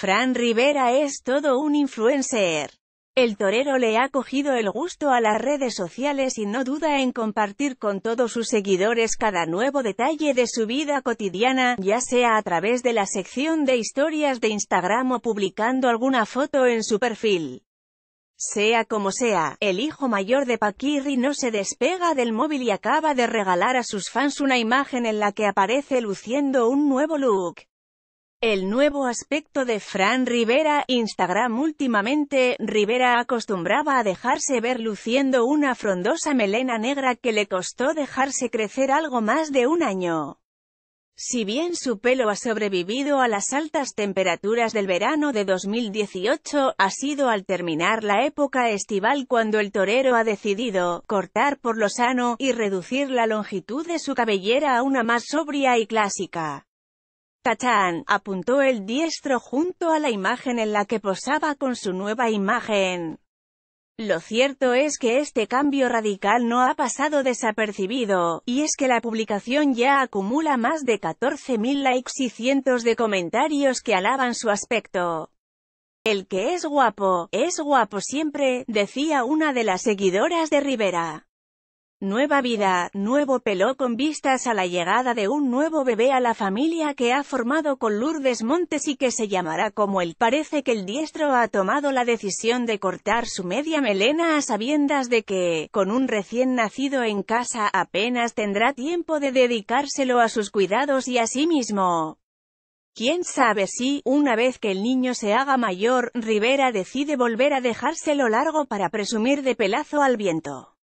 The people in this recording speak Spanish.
Fran Rivera es todo un influencer. El torero le ha cogido el gusto a las redes sociales y no duda en compartir con todos sus seguidores cada nuevo detalle de su vida cotidiana, ya sea a través de la sección de historias de Instagram o publicando alguna foto en su perfil. Sea como sea, el hijo mayor de Paquirri no se despega del móvil y acaba de regalar a sus fans una imagen en la que aparece luciendo un nuevo look. El nuevo aspecto de Fran Rivera, Instagram últimamente, Rivera acostumbraba a dejarse ver luciendo una frondosa melena negra que le costó dejarse crecer algo más de un año. Si bien su pelo ha sobrevivido a las altas temperaturas del verano de 2018, ha sido al terminar la época estival cuando el torero ha decidido cortar por lo sano y reducir la longitud de su cabellera a una más sobria y clásica. Tachán, apuntó el diestro junto a la imagen en la que posaba con su nueva imagen. Lo cierto es que este cambio radical no ha pasado desapercibido, y es que la publicación ya acumula más de 14.000 likes y cientos de comentarios que alaban su aspecto. El que es guapo, es guapo siempre, decía una de las seguidoras de Rivera. Nueva vida, nuevo pelo con vistas a la llegada de un nuevo bebé a la familia que ha formado con Lourdes Montes y que se llamará como él. Parece que el diestro ha tomado la decisión de cortar su media melena a sabiendas de que, con un recién nacido en casa, apenas tendrá tiempo de dedicárselo a sus cuidados y a sí mismo. Quién sabe si, una vez que el niño se haga mayor, Rivera decide volver a dejárselo largo para presumir de pelazo al viento.